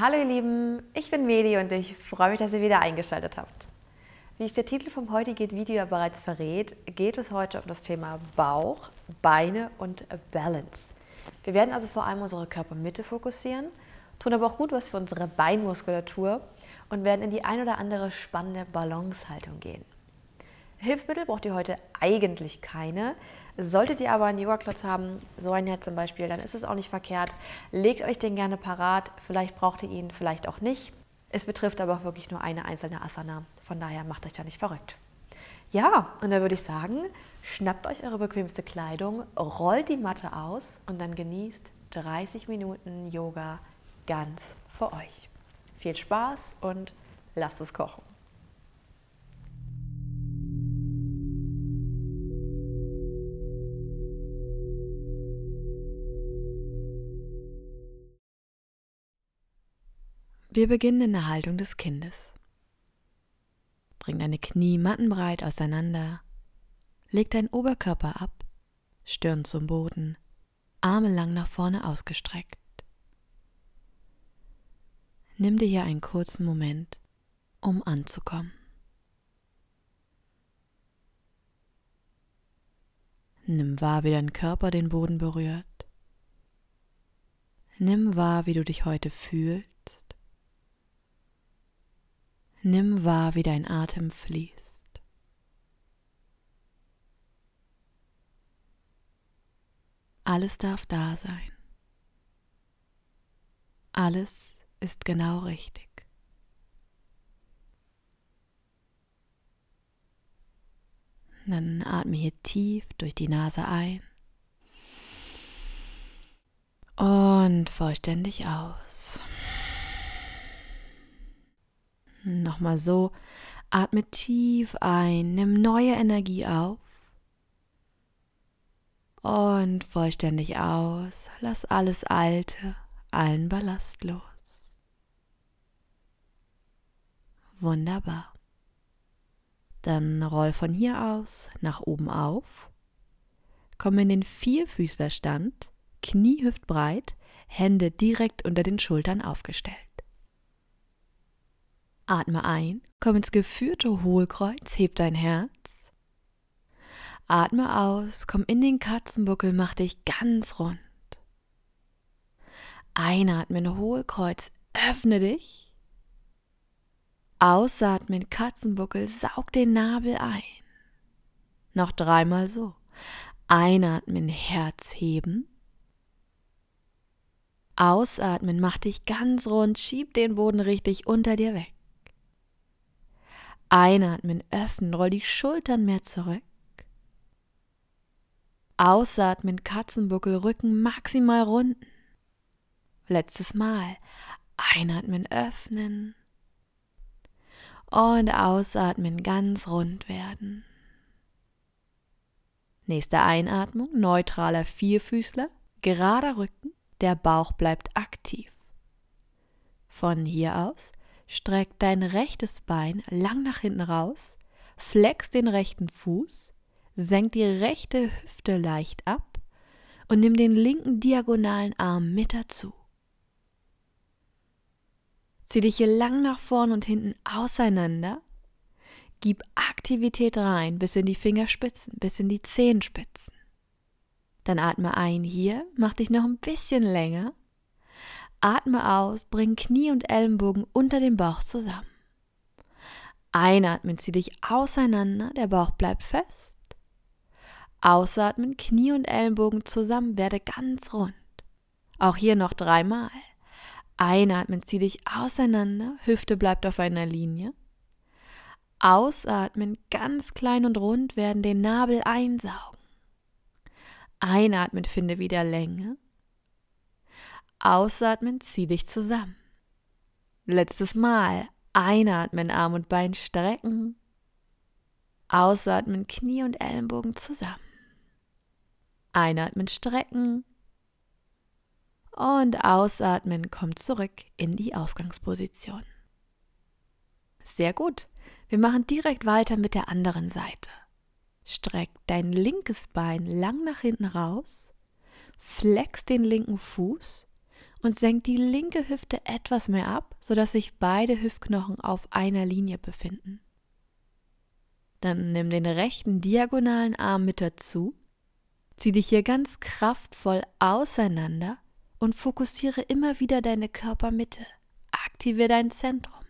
Hallo ihr Lieben, ich bin Medi und ich freue mich, dass ihr wieder eingeschaltet habt. Wie es der Titel vom heutigen Video ja bereits verrät, geht es heute um das Thema Bauch, Beine und Balance. Wir werden also vor allem unsere Körpermitte fokussieren, tun aber auch gut was für unsere Beinmuskulatur und werden in die ein oder andere spannende Balancehaltung gehen. Hilfsmittel braucht ihr heute eigentlich keine. Solltet ihr aber einen Yoga-Klotz haben, so ein Herz zum Beispiel, dann ist es auch nicht verkehrt. Legt euch den gerne parat. Vielleicht braucht ihr ihn, vielleicht auch nicht. Es betrifft aber auch wirklich nur eine einzelne Asana. Von daher macht euch da nicht verrückt. Ja, und da würde ich sagen, schnappt euch eure bequemste Kleidung, rollt die Matte aus und dann genießt 30 Minuten Yoga ganz für euch. Viel Spaß und lasst es kochen. Wir beginnen in der Haltung des Kindes. Bring deine Knie mattenbreit auseinander. Leg deinen Oberkörper ab, Stirn zum Boden, Arme lang nach vorne ausgestreckt. Nimm dir hier einen kurzen Moment, um anzukommen. Nimm wahr, wie dein Körper den Boden berührt. Nimm wahr, wie du dich heute fühlst Nimm wahr, wie dein Atem fließt. Alles darf da sein. Alles ist genau richtig. Dann atme hier tief durch die Nase ein und vollständig aus. Nochmal so. Atme tief ein, nimm neue Energie auf. Und vollständig aus. Lass alles Alte, allen Ballast los. Wunderbar. Dann roll von hier aus nach oben auf. Komm in den Vierfüßlerstand, Knie hüftbreit, Hände direkt unter den Schultern aufgestellt. Atme ein, komm ins geführte Hohlkreuz, heb dein Herz. Atme aus, komm in den Katzenbuckel, mach dich ganz rund. Einatmen, Hohlkreuz, öffne dich. Ausatmen, Katzenbuckel, saug den Nabel ein. Noch dreimal so. Einatmen, Herz heben. Ausatmen, mach dich ganz rund, schieb den Boden richtig unter dir weg. Einatmen öffnen, roll die Schultern mehr zurück. Ausatmen, Katzenbuckel, Rücken maximal runden. Letztes Mal. Einatmen öffnen. Und ausatmen, ganz rund werden. Nächste Einatmung, neutraler Vierfüßler, gerader Rücken, der Bauch bleibt aktiv. Von hier aus Streck dein rechtes Bein lang nach hinten raus, flex den rechten Fuß, senk die rechte Hüfte leicht ab und nimm den linken diagonalen Arm mit dazu. Zieh dich hier lang nach vorn und hinten auseinander. Gib Aktivität rein bis in die Fingerspitzen, bis in die Zehenspitzen. Dann atme ein hier, mach dich noch ein bisschen länger Atme aus, bring Knie und Ellenbogen unter den Bauch zusammen. Einatmen, zieh dich auseinander, der Bauch bleibt fest. Ausatmen, Knie und Ellenbogen zusammen, werde ganz rund. Auch hier noch dreimal. Einatmen, zieh dich auseinander, Hüfte bleibt auf einer Linie. Ausatmen, ganz klein und rund werden, den Nabel einsaugen. Einatmen, finde wieder Länge. Ausatmen, zieh dich zusammen. Letztes Mal. Einatmen, Arm und Bein strecken. Ausatmen, Knie und Ellenbogen zusammen. Einatmen, strecken. Und ausatmen, komm zurück in die Ausgangsposition. Sehr gut. Wir machen direkt weiter mit der anderen Seite. Streck dein linkes Bein lang nach hinten raus, flex den linken Fuß und senkt die linke Hüfte etwas mehr ab, sodass sich beide Hüftknochen auf einer Linie befinden. Dann nimm den rechten diagonalen Arm mit dazu, zieh dich hier ganz kraftvoll auseinander und fokussiere immer wieder deine Körpermitte. Aktiviere dein Zentrum.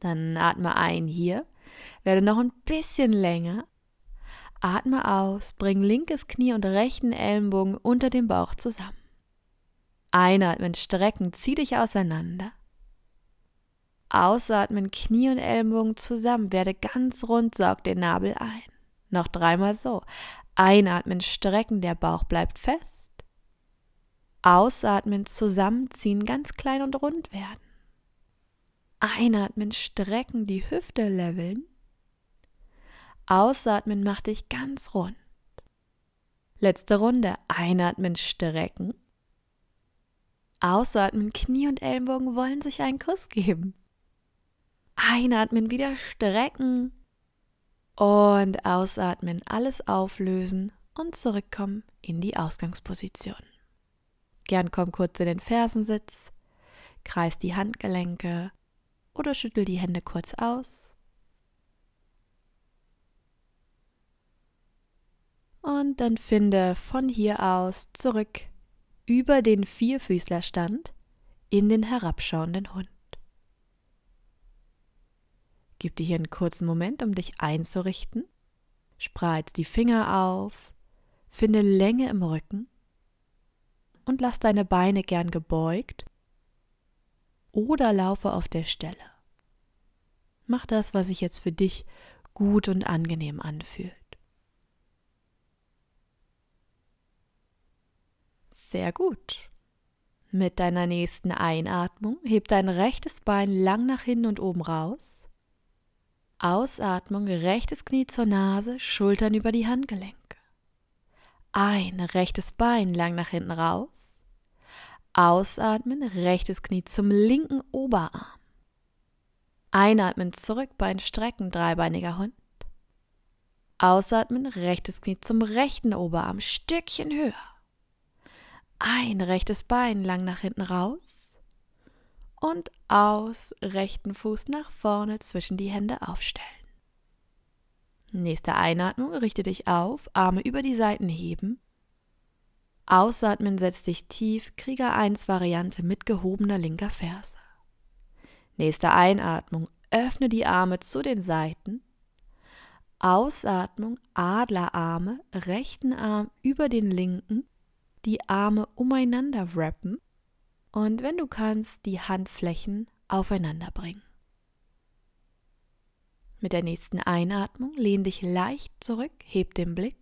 Dann atme ein hier, werde noch ein bisschen länger. Atme aus, bring linkes Knie und rechten Ellenbogen unter dem Bauch zusammen. Einatmen, strecken, zieh dich auseinander. Ausatmen, Knie und Ellenbogen zusammen, werde ganz rund, saug den Nabel ein. Noch dreimal so. Einatmen, strecken, der Bauch bleibt fest. Ausatmen, zusammenziehen, ganz klein und rund werden. Einatmen, strecken, die Hüfte leveln. Ausatmen, mach dich ganz rund. Letzte Runde. Einatmen, strecken. Ausatmen, Knie und Ellenbogen wollen sich einen Kuss geben. Einatmen, wieder strecken. Und ausatmen, alles auflösen und zurückkommen in die Ausgangsposition. Gern komm kurz in den Fersensitz, kreis die Handgelenke oder schüttel die Hände kurz aus. Und dann finde von hier aus zurück über den Vierfüßler stand, in den herabschauenden Hund. Gib dir hier einen kurzen Moment, um dich einzurichten. Spreiz die Finger auf, finde Länge im Rücken und lass deine Beine gern gebeugt oder laufe auf der Stelle. Mach das, was sich jetzt für dich gut und angenehm anfühlt. Sehr gut. Mit deiner nächsten Einatmung heb dein rechtes Bein lang nach hinten und oben raus. Ausatmung, rechtes Knie zur Nase, Schultern über die Handgelenke. Ein, rechtes Bein lang nach hinten raus. Ausatmen, rechtes Knie zum linken Oberarm. Einatmen, zurück, Bein strecken, dreibeiniger Hund. Ausatmen, rechtes Knie zum rechten Oberarm, Stückchen höher ein rechtes Bein lang nach hinten raus und aus, rechten Fuß nach vorne zwischen die Hände aufstellen. Nächste Einatmung, richte dich auf, Arme über die Seiten heben. Ausatmen, setz dich tief, Krieger 1 Variante mit gehobener linker Ferse. Nächste Einatmung, öffne die Arme zu den Seiten. Ausatmung, Adlerarme, rechten Arm über den linken die Arme umeinander wrappen und wenn du kannst, die Handflächen aufeinander bringen. Mit der nächsten Einatmung lehn dich leicht zurück, heb den Blick.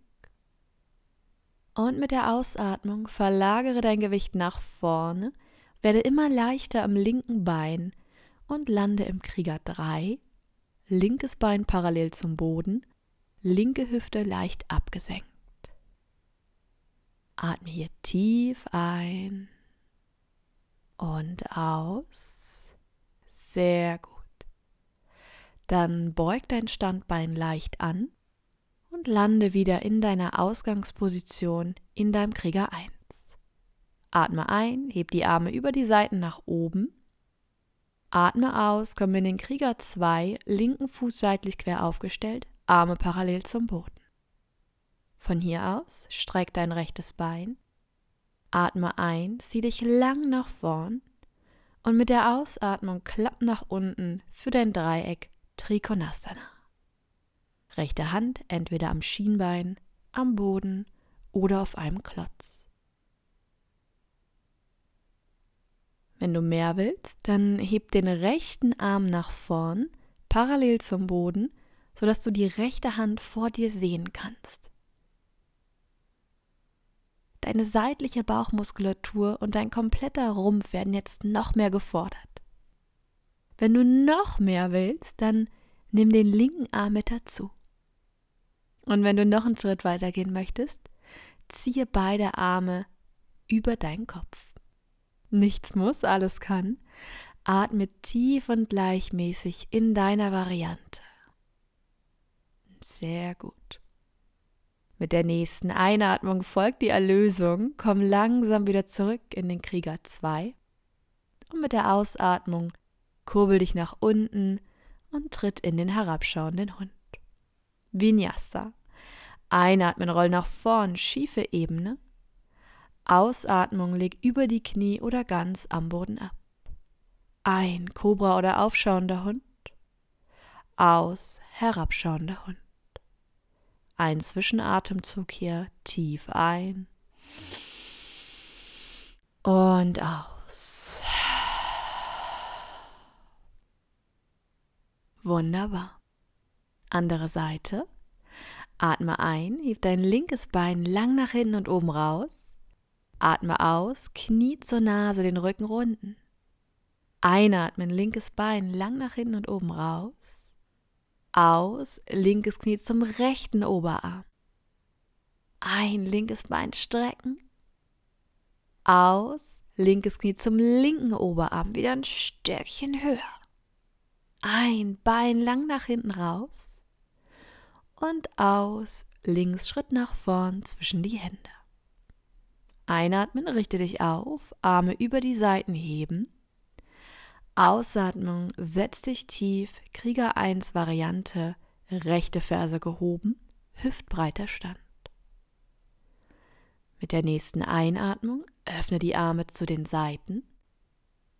Und mit der Ausatmung verlagere dein Gewicht nach vorne, werde immer leichter am linken Bein und lande im Krieger 3. Linkes Bein parallel zum Boden, linke Hüfte leicht abgesenkt. Atme hier tief ein und aus. Sehr gut. Dann beug dein Standbein leicht an und lande wieder in deiner Ausgangsposition in deinem Krieger 1. Atme ein, heb die Arme über die Seiten nach oben. Atme aus, komm in den Krieger 2, linken Fuß seitlich quer aufgestellt, Arme parallel zum Boden. Von hier aus streck dein rechtes Bein, atme ein, zieh dich lang nach vorn und mit der Ausatmung klapp nach unten für dein Dreieck Trikonasana. Rechte Hand entweder am Schienbein, am Boden oder auf einem Klotz. Wenn du mehr willst, dann heb den rechten Arm nach vorn, parallel zum Boden, sodass du die rechte Hand vor dir sehen kannst. Deine seitliche Bauchmuskulatur und dein kompletter Rumpf werden jetzt noch mehr gefordert. Wenn du noch mehr willst, dann nimm den linken Arm mit dazu. Und wenn du noch einen Schritt weiter gehen möchtest, ziehe beide Arme über deinen Kopf. Nichts muss, alles kann. Atme tief und gleichmäßig in deiner Variante. Sehr gut. Mit der nächsten Einatmung folgt die Erlösung, komm langsam wieder zurück in den Krieger 2 und mit der Ausatmung kurbel dich nach unten und tritt in den herabschauenden Hund. Vinyasa. Einatmen, roll nach vorn, schiefe Ebene. Ausatmung, leg über die Knie oder ganz am Boden ab. Ein Kobra oder aufschauender Hund. Aus, herabschauender Hund. Ein Zwischenatemzug hier, tief ein und aus. Wunderbar. Andere Seite. Atme ein, heb dein linkes Bein lang nach hinten und oben raus. Atme aus, knie zur Nase, den Rücken runden. Einatmen, linkes Bein lang nach hinten und oben raus aus, linkes Knie zum rechten Oberarm. Ein, linkes Bein strecken. Aus, linkes Knie zum linken Oberarm, wieder ein Stückchen höher. Ein Bein lang nach hinten raus und aus, links Schritt nach vorn zwischen die Hände. Einatmen, richte dich auf, Arme über die Seiten heben. Ausatmung, setz dich tief, Krieger 1 Variante, rechte Ferse gehoben, hüftbreiter Stand. Mit der nächsten Einatmung öffne die Arme zu den Seiten.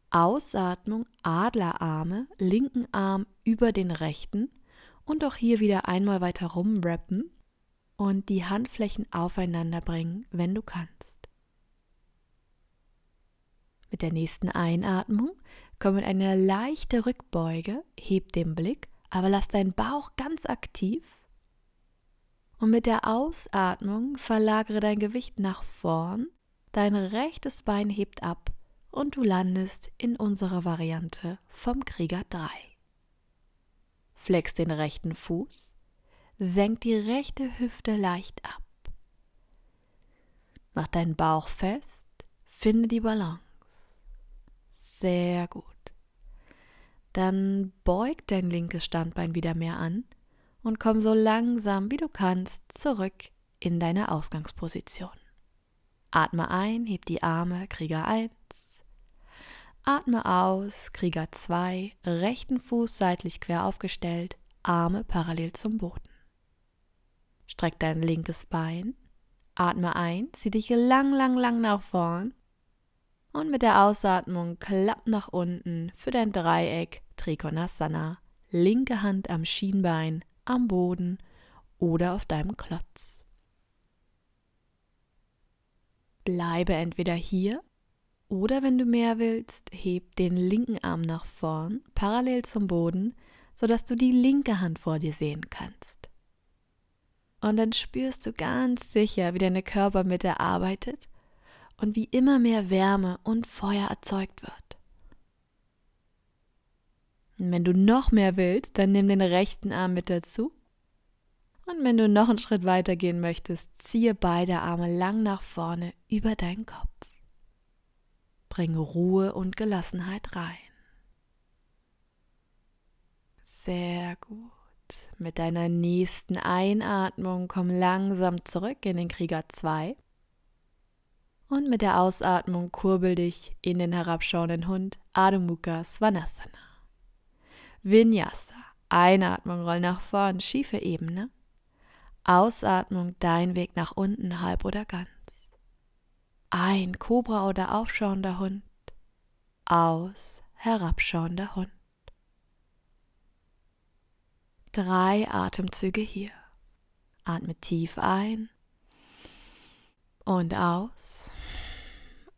Ausatmung, Adlerarme, linken Arm über den rechten und auch hier wieder einmal weiter rumwrappen und die Handflächen aufeinander bringen, wenn du kannst. Mit der nächsten Einatmung Komm in eine leichte Rückbeuge, heb den Blick, aber lass deinen Bauch ganz aktiv. Und mit der Ausatmung verlagere dein Gewicht nach vorn, dein rechtes Bein hebt ab und du landest in unserer Variante vom Krieger 3. Flex den rechten Fuß, senk die rechte Hüfte leicht ab. Mach deinen Bauch fest, finde die Balance. Sehr gut. Dann beug dein linkes Standbein wieder mehr an und komm so langsam wie du kannst zurück in deine Ausgangsposition. Atme ein, heb die Arme, Krieger 1. Atme aus, Krieger 2, rechten Fuß seitlich quer aufgestellt, Arme parallel zum Boden. Streck dein linkes Bein, atme ein, zieh dich lang, lang, lang nach vorn und mit der Ausatmung klapp nach unten für dein Dreieck Trikonasana. Linke Hand am Schienbein, am Boden oder auf deinem Klotz. Bleibe entweder hier oder wenn du mehr willst, heb den linken Arm nach vorn, parallel zum Boden, sodass du die linke Hand vor dir sehen kannst. Und dann spürst du ganz sicher, wie deine Körpermitte arbeitet und wie immer mehr Wärme und Feuer erzeugt wird. Und wenn du noch mehr willst, dann nimm den rechten Arm mit dazu. Und wenn du noch einen Schritt weiter gehen möchtest, ziehe beide Arme lang nach vorne über deinen Kopf. Bring Ruhe und Gelassenheit rein. Sehr gut. Mit deiner nächsten Einatmung komm langsam zurück in den Krieger 2. Und mit der Ausatmung kurbel dich in den herabschauenden Hund Adho Mukha Svanasana. Vinyasa. Einatmung, roll nach vorn, schiefe Ebene. Ausatmung, dein Weg nach unten, halb oder ganz. Ein Kobra oder aufschauender Hund. Aus, herabschauender Hund. Drei Atemzüge hier. Atme tief ein und aus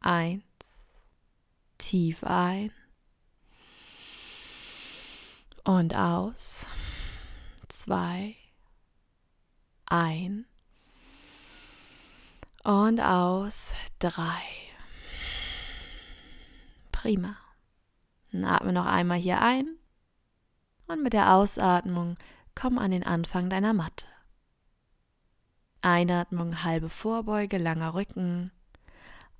eins, tief ein und aus, zwei, ein und aus, drei. Prima. Dann atme noch einmal hier ein und mit der Ausatmung komm an den Anfang deiner Matte. Einatmung halbe Vorbeuge, langer Rücken.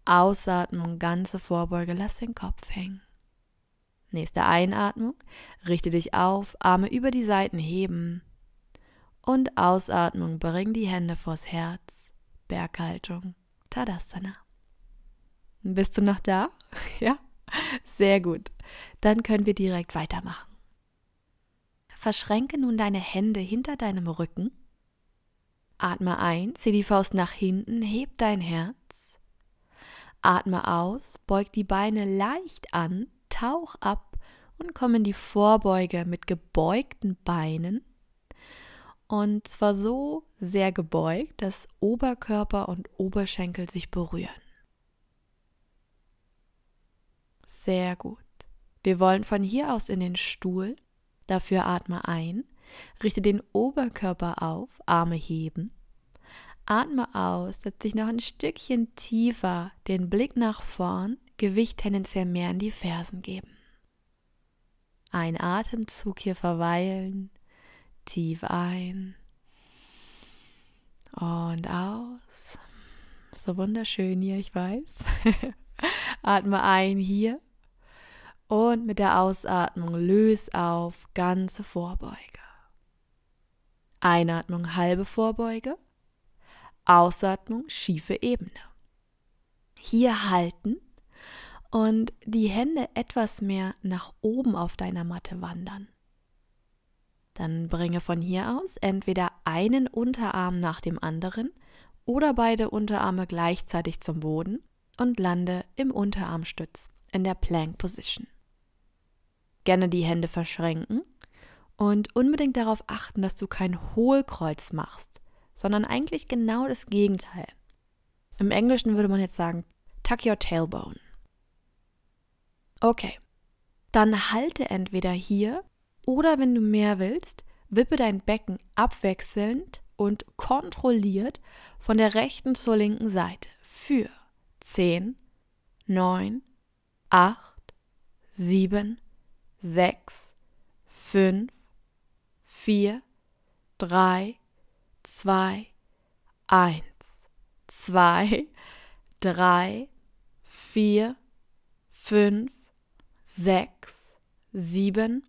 Ausatmung, ganze Vorbeuge, lass den Kopf hängen. Nächste Einatmung, richte dich auf, Arme über die Seiten heben. Und Ausatmung, bring die Hände vors Herz, Berghaltung, Tadasana. Bist du noch da? Ja? Sehr gut. Dann können wir direkt weitermachen. Verschränke nun deine Hände hinter deinem Rücken. Atme ein, zieh die Faust nach hinten, heb dein Herz. Atme aus, beug die Beine leicht an, tauch ab und komm in die Vorbeuge mit gebeugten Beinen. Und zwar so sehr gebeugt, dass Oberkörper und Oberschenkel sich berühren. Sehr gut. Wir wollen von hier aus in den Stuhl. Dafür atme ein, richte den Oberkörper auf, Arme heben Atme aus, setz dich noch ein Stückchen tiefer, den Blick nach vorn, Gewicht tendenziell mehr in die Fersen geben. Ein Atemzug hier verweilen, tief ein und aus. so wunderschön hier, ich weiß. Atme ein hier und mit der Ausatmung löse auf ganze Vorbeuge. Einatmung halbe Vorbeuge. Ausatmung, schiefe Ebene. Hier halten und die Hände etwas mehr nach oben auf deiner Matte wandern. Dann bringe von hier aus entweder einen Unterarm nach dem anderen oder beide Unterarme gleichzeitig zum Boden und lande im Unterarmstütz in der Plank Position. Gerne die Hände verschränken und unbedingt darauf achten, dass du kein Hohlkreuz machst, sondern eigentlich genau das Gegenteil. Im Englischen würde man jetzt sagen, tuck your tailbone. Okay, dann halte entweder hier oder wenn du mehr willst, wippe dein Becken abwechselnd und kontrolliert von der rechten zur linken Seite für 10, 9, 8, 7, 6, 5, 4, 3, zwei, eins, zwei, drei, vier, fünf, sechs, sieben,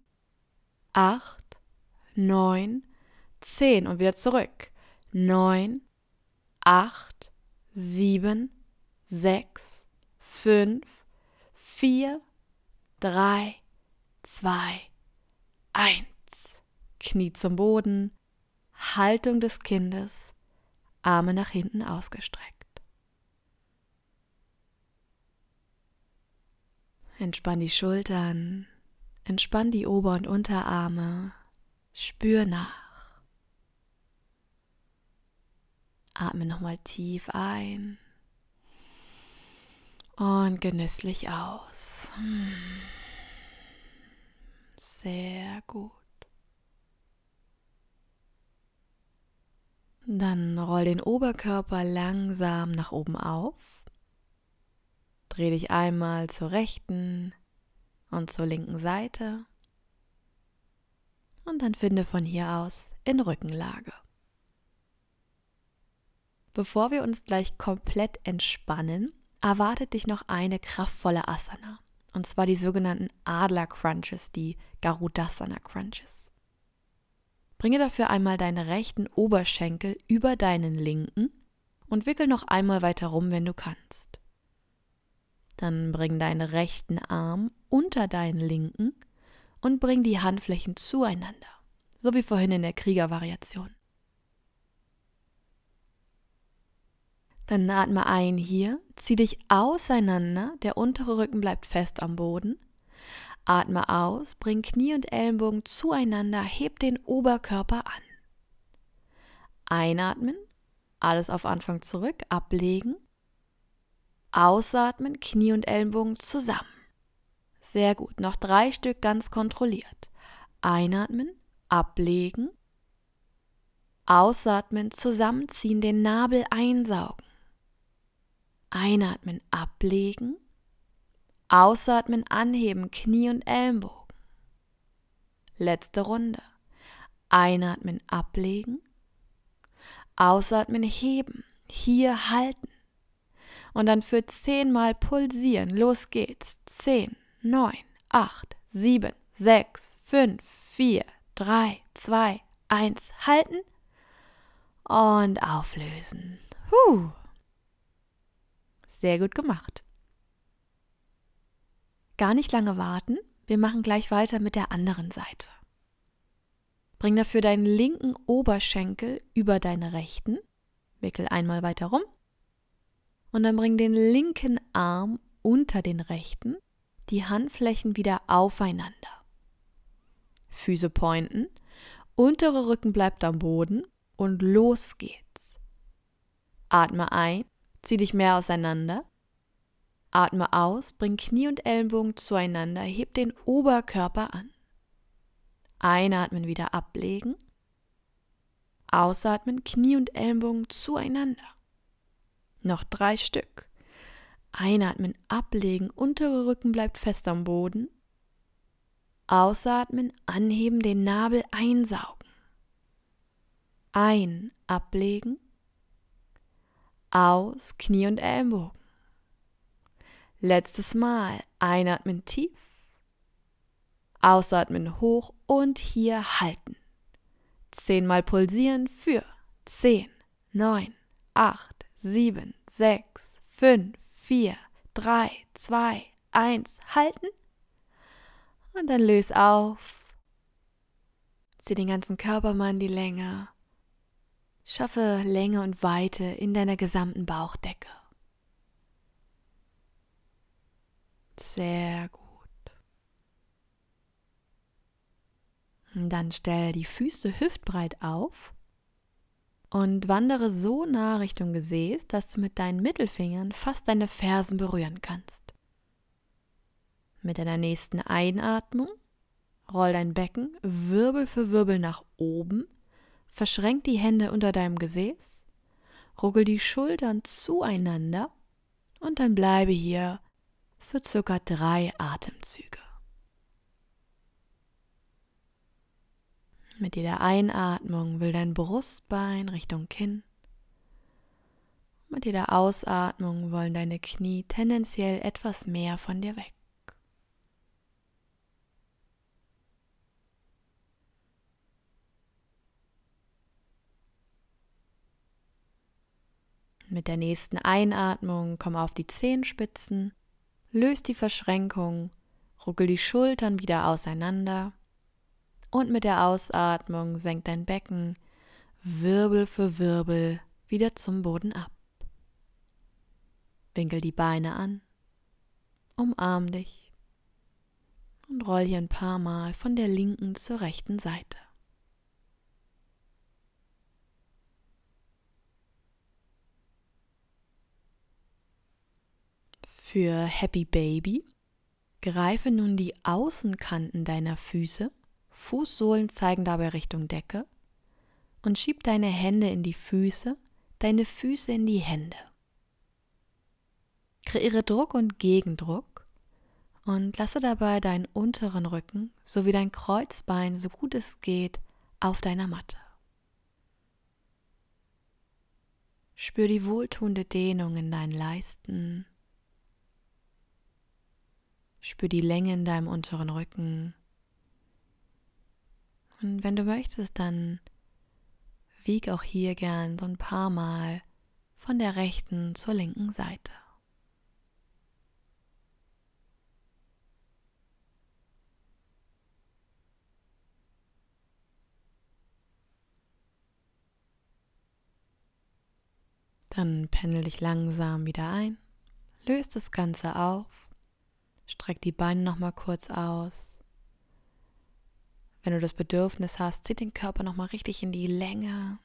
acht, neun, zehn und wieder zurück. Neun, acht, sieben, sechs, fünf, vier, drei, zwei, eins. Knie zum Boden. Haltung des Kindes, Arme nach hinten ausgestreckt. Entspann die Schultern, entspann die Ober- und Unterarme, spür nach. Atme nochmal tief ein und genüsslich aus. Sehr gut. Dann roll den Oberkörper langsam nach oben auf. Dreh dich einmal zur rechten und zur linken Seite. Und dann finde von hier aus in Rückenlage. Bevor wir uns gleich komplett entspannen, erwartet dich noch eine kraftvolle Asana. Und zwar die sogenannten Adler Crunches, die Garudasana Crunches. Bringe dafür einmal deinen rechten Oberschenkel über deinen linken und wickel noch einmal weiter rum, wenn du kannst. Dann bring deinen rechten Arm unter deinen linken und bring die Handflächen zueinander, so wie vorhin in der Kriegervariation. Dann atme ein hier, zieh dich auseinander, der untere Rücken bleibt fest am Boden Atme aus, bring Knie und Ellenbogen zueinander, heb den Oberkörper an. Einatmen, alles auf Anfang zurück, ablegen. Ausatmen, Knie und Ellenbogen zusammen. Sehr gut, noch drei Stück ganz kontrolliert. Einatmen, ablegen. Ausatmen, zusammenziehen, den Nabel einsaugen. Einatmen, ablegen. Ausatmen, anheben, Knie und Ellenbogen. Letzte Runde. Einatmen, ablegen. Ausatmen, heben. Hier halten. Und dann für zehnmal pulsieren. Los geht's. Zehn, neun, acht, sieben, sechs, fünf, vier, drei, zwei, eins. Halten. Und auflösen. Huh. Sehr gut gemacht gar nicht lange warten. Wir machen gleich weiter mit der anderen Seite. Bring dafür deinen linken Oberschenkel über deine rechten, wickel einmal weiter rum und dann bring den linken Arm unter den rechten, die Handflächen wieder aufeinander. Füße pointen, untere Rücken bleibt am Boden und los geht's. Atme ein, zieh dich mehr auseinander Atme aus, bring Knie und Ellenbogen zueinander, heb den Oberkörper an. Einatmen wieder ablegen. Ausatmen, Knie und Ellenbogen zueinander. Noch drei Stück. Einatmen, ablegen, untere Rücken bleibt fest am Boden. Ausatmen, anheben, den Nabel einsaugen. Ein, ablegen. Aus, Knie und Ellenbogen. Letztes Mal. Einatmen tief. Ausatmen hoch und hier halten. Zehnmal pulsieren für 10, 9, 8, 7, 6, 5, 4, 3, 2, 1. Halten. Und dann löse auf. Zieh den ganzen Körper mal in die Länge. Schaffe Länge und Weite in deiner gesamten Bauchdecke. Sehr gut. Dann stell die Füße hüftbreit auf und wandere so nah Richtung Gesäß, dass du mit deinen Mittelfingern fast deine Fersen berühren kannst. Mit deiner nächsten Einatmung roll dein Becken Wirbel für Wirbel nach oben, verschränk die Hände unter deinem Gesäß, ruckel die Schultern zueinander und dann bleibe hier für circa drei Atemzüge. Mit jeder Einatmung will dein Brustbein Richtung Kinn. Mit jeder Ausatmung wollen deine Knie tendenziell etwas mehr von dir weg. Mit der nächsten Einatmung komm auf die Zehenspitzen löst die Verschränkung, ruckel die Schultern wieder auseinander und mit der Ausatmung senkt dein Becken Wirbel für Wirbel wieder zum Boden ab. Winkel die Beine an, umarm dich und roll hier ein paar Mal von der linken zur rechten Seite. für Happy Baby. Greife nun die Außenkanten deiner Füße, Fußsohlen zeigen dabei Richtung Decke, und schieb deine Hände in die Füße, deine Füße in die Hände. Kreiere Druck und Gegendruck und lasse dabei deinen unteren Rücken sowie dein Kreuzbein so gut es geht auf deiner Matte. Spür die wohltuende Dehnung in deinen Leisten, Spür die Länge in deinem unteren Rücken. Und wenn du möchtest, dann wieg auch hier gern so ein paar Mal von der rechten zur linken Seite. Dann pendel dich langsam wieder ein, löst das Ganze auf Streck die Beine nochmal kurz aus. Wenn du das Bedürfnis hast, zieh den Körper nochmal richtig in die Länge.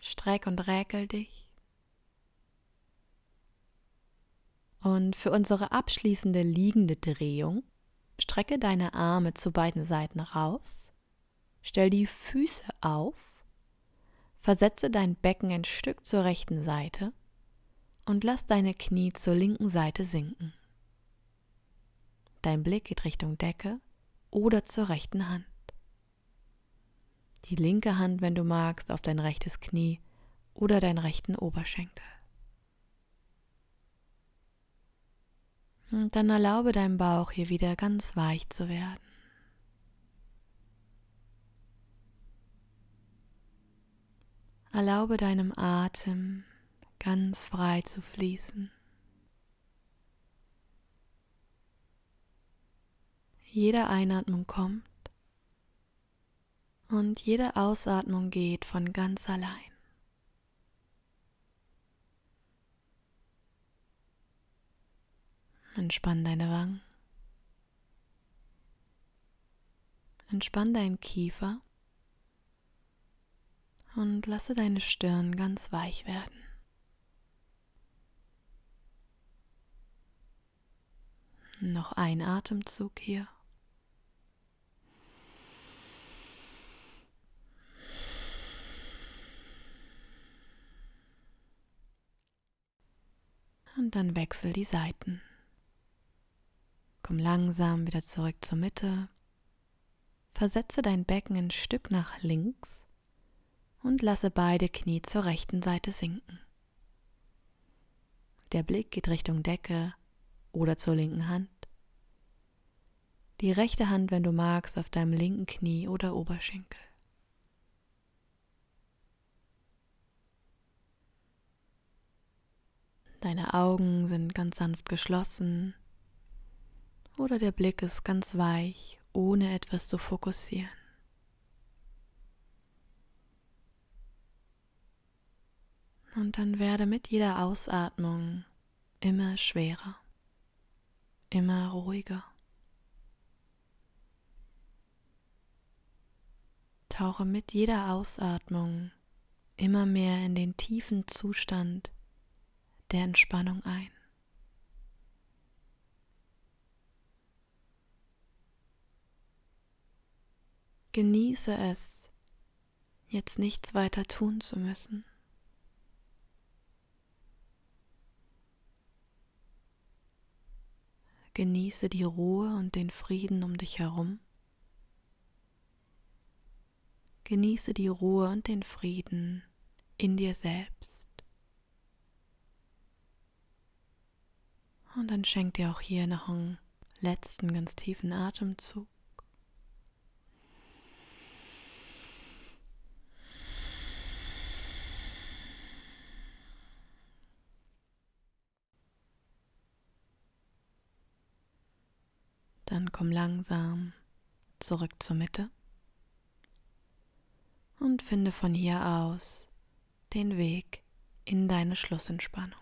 Streck und räkel dich. Und für unsere abschließende liegende Drehung strecke deine Arme zu beiden Seiten raus, stell die Füße auf, versetze dein Becken ein Stück zur rechten Seite und lass deine Knie zur linken Seite sinken. Dein Blick geht Richtung Decke oder zur rechten Hand. Die linke Hand, wenn du magst, auf dein rechtes Knie oder deinen rechten Oberschenkel. Und dann erlaube deinem Bauch hier wieder ganz weich zu werden. Erlaube deinem Atem ganz frei zu fließen. jeder Einatmung kommt und jede Ausatmung geht von ganz allein. Entspann deine Wangen. Entspann deinen Kiefer und lasse deine Stirn ganz weich werden. Noch ein Atemzug hier. und dann wechsel die Seiten. Komm langsam wieder zurück zur Mitte. Versetze dein Becken ein Stück nach links und lasse beide Knie zur rechten Seite sinken. Der Blick geht Richtung Decke oder zur linken Hand. Die rechte Hand, wenn du magst, auf deinem linken Knie oder Oberschenkel. Deine Augen sind ganz sanft geschlossen oder der Blick ist ganz weich, ohne etwas zu fokussieren. Und dann werde mit jeder Ausatmung immer schwerer, immer ruhiger. Tauche mit jeder Ausatmung immer mehr in den tiefen Zustand der Entspannung ein. Genieße es, jetzt nichts weiter tun zu müssen. Genieße die Ruhe und den Frieden um dich herum. Genieße die Ruhe und den Frieden in dir selbst. Und dann schenkt dir auch hier noch einen letzten ganz tiefen Atemzug. Dann komm langsam zurück zur Mitte und finde von hier aus den Weg in deine Schlussentspannung.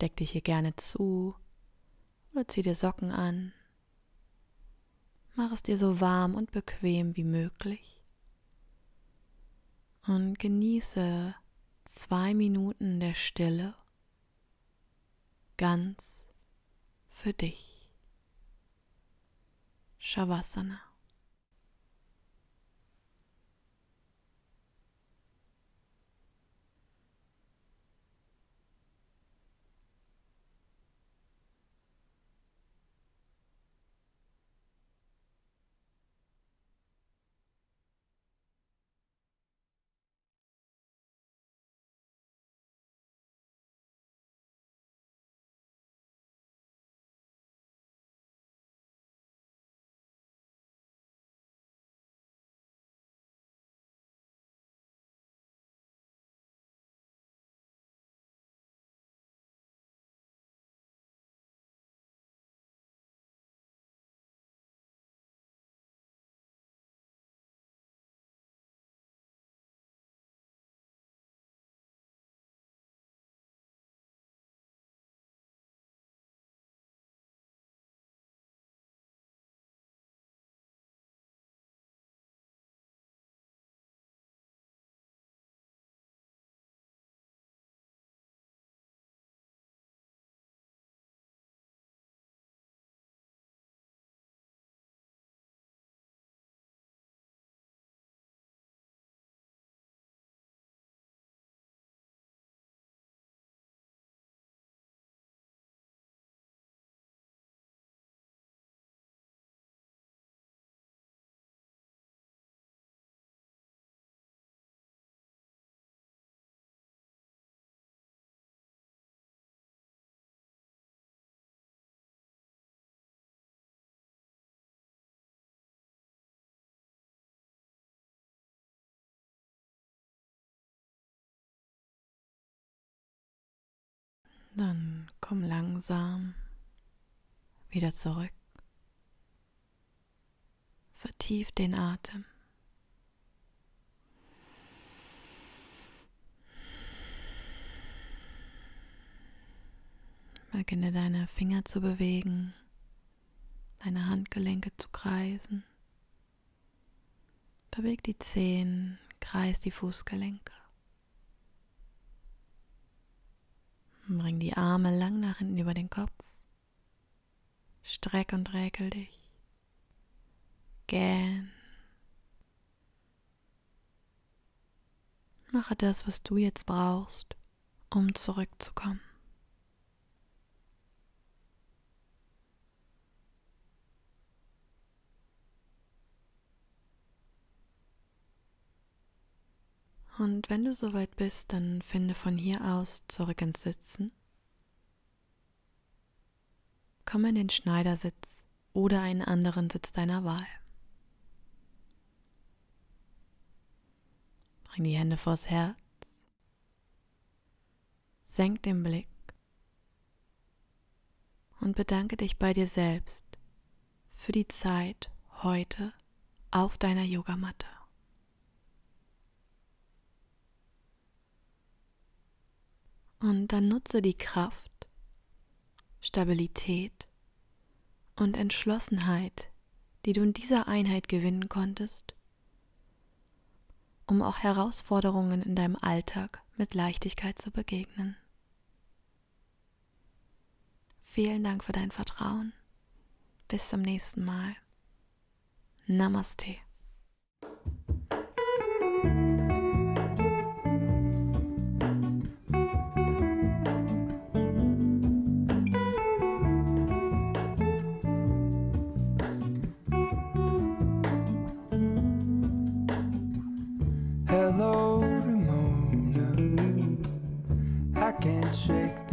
Deck dich hier gerne zu oder zieh dir Socken an. Mach es dir so warm und bequem wie möglich. Und genieße zwei Minuten der Stille ganz für dich. Shavasana. Dann komm langsam wieder zurück. Vertief den Atem. Beginne deine Finger zu bewegen, deine Handgelenke zu kreisen. Beweg die Zehen, kreis die Fußgelenke. Bring die Arme lang nach hinten über den Kopf. Streck und räkel dich. Gähn. Mache das, was du jetzt brauchst, um zurückzukommen. Und wenn du soweit bist, dann finde von hier aus zurück ins Sitzen. Komm in den Schneidersitz oder einen anderen Sitz deiner Wahl. Bring die Hände vors Herz. Senk den Blick und bedanke dich bei dir selbst für die Zeit heute auf deiner Yogamatte. Und dann nutze die Kraft, Stabilität und Entschlossenheit, die du in dieser Einheit gewinnen konntest, um auch Herausforderungen in deinem Alltag mit Leichtigkeit zu begegnen. Vielen Dank für dein Vertrauen. Bis zum nächsten Mal. Namaste.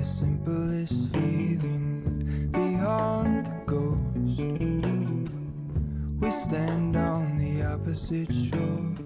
simplest feeling beyond the ghost. We stand on the opposite shore.